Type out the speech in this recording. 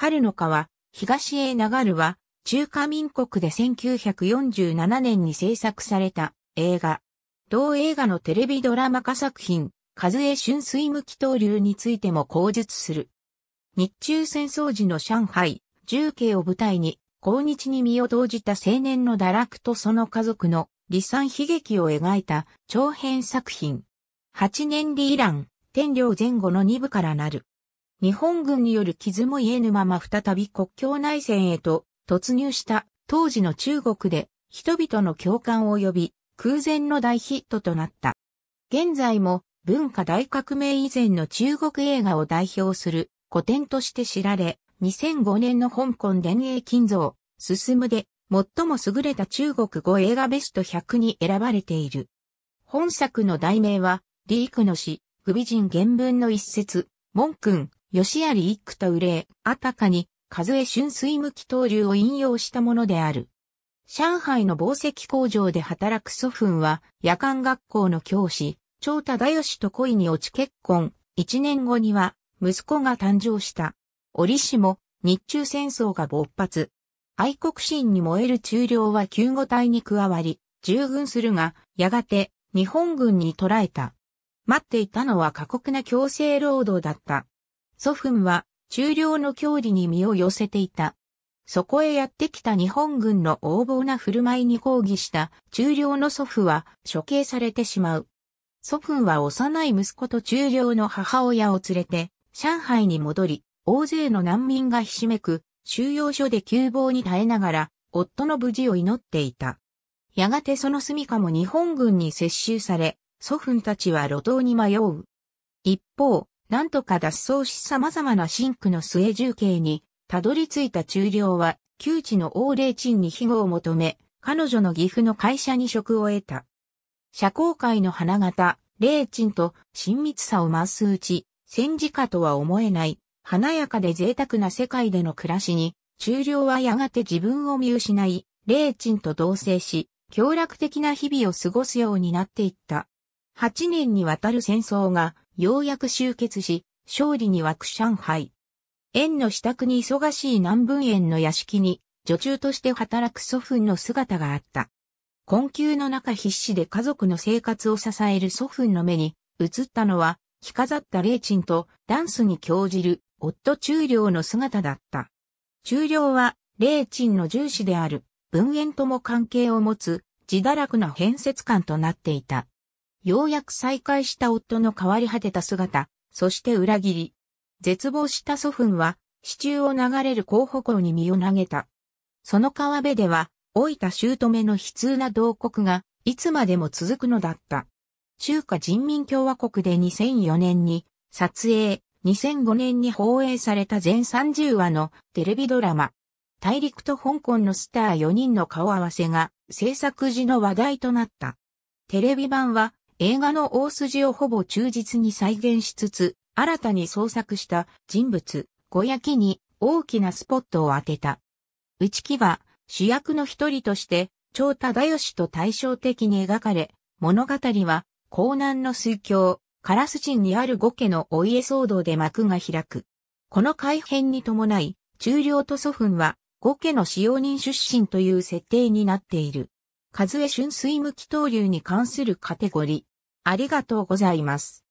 春の川、東へ流るは、中華民国で1947年に制作された映画。同映画のテレビドラマ化作品、風江春水無期東流についても口述する。日中戦争時の上海、重慶を舞台に、抗日に身を投じた青年の堕落とその家族の離散悲劇を描いた長編作品。8年離イラン、天領前後の2部からなる。日本軍による傷も癒えぬまま再び国境内戦へと突入した当時の中国で人々の共感を呼び空前の大ヒットとなった。現在も文化大革命以前の中国映画を代表する古典として知られ、2005年の香港伝影金像、進むで最も優れた中国語映画ベスト100に選ばれている。本作の題名は、リークの詩、不美人原文の一節、文君、吉有一句と憂え、あたかに、風江春水向き東流を引用したものである。上海の宝石工場で働く祖父は、夜間学校の教師、長大義と恋に落ち結婚、一年後には、息子が誕生した。折しも、日中戦争が勃発。愛国心に燃える中領は救護隊に加わり、従軍するが、やがて、日本軍に捕らえた。待っていたのは過酷な強制労働だった。祖父母は中領の郷里に身を寄せていた。そこへやってきた日本軍の横暴な振る舞いに抗議した中領の祖父は処刑されてしまう。祖父は幼い息子と中領の母親を連れて上海に戻り、大勢の難民がひしめく収容所で窮乏に耐えながら夫の無事を祈っていた。やがてその住処も日本軍に接収され、祖父たちは路頭に迷う。一方、なんとか脱走し様々な深紅の末重慶に、たどり着いた中領は、旧知の王霊鎮に庇護を求め、彼女の岐阜の会社に職を得た。社交界の花形、霊鎮と親密さを増すうち、戦時下とは思えない、華やかで贅沢な世界での暮らしに、中領はやがて自分を見失い、霊鎮と同棲し、協楽的な日々を過ごすようになっていった。8年にわたる戦争がようやく集結し、勝利に沸く上海。園の支度に忙しい南文園の屋敷に、女中として働く祖父の姿があった。困窮の中必死で家族の生活を支える祖父の目に映ったのは、着飾った霊鎮とダンスに興じる夫中領の姿だった。中領は霊鎮の重視である文苑とも関係を持つ自堕落な変節感となっていた。ようやく再会した夫の変わり果てた姿、そして裏切り。絶望した祖父は、支柱を流れる候補校に身を投げた。その川辺では、老いた姑の悲痛な同国が、いつまでも続くのだった。中華人民共和国で2004年に、撮影、2005年に放映された全30話のテレビドラマ。大陸と香港のスター4人の顔合わせが制作時の話題となった。テレビ版は映画の大筋をほぼ忠実に再現しつつ、新たに創作した人物、小焼に大きなスポットを当てた。内木は主役の一人として、長忠義と対照的に描かれ、物語は、江南の水郷、ラス陣にある五家のお家騒動で幕が開く。この改編に伴い、中領と祖墳は、五家の使用人出身という設定になっている。和江春水無気刀流に関するカテゴリありがとうございます。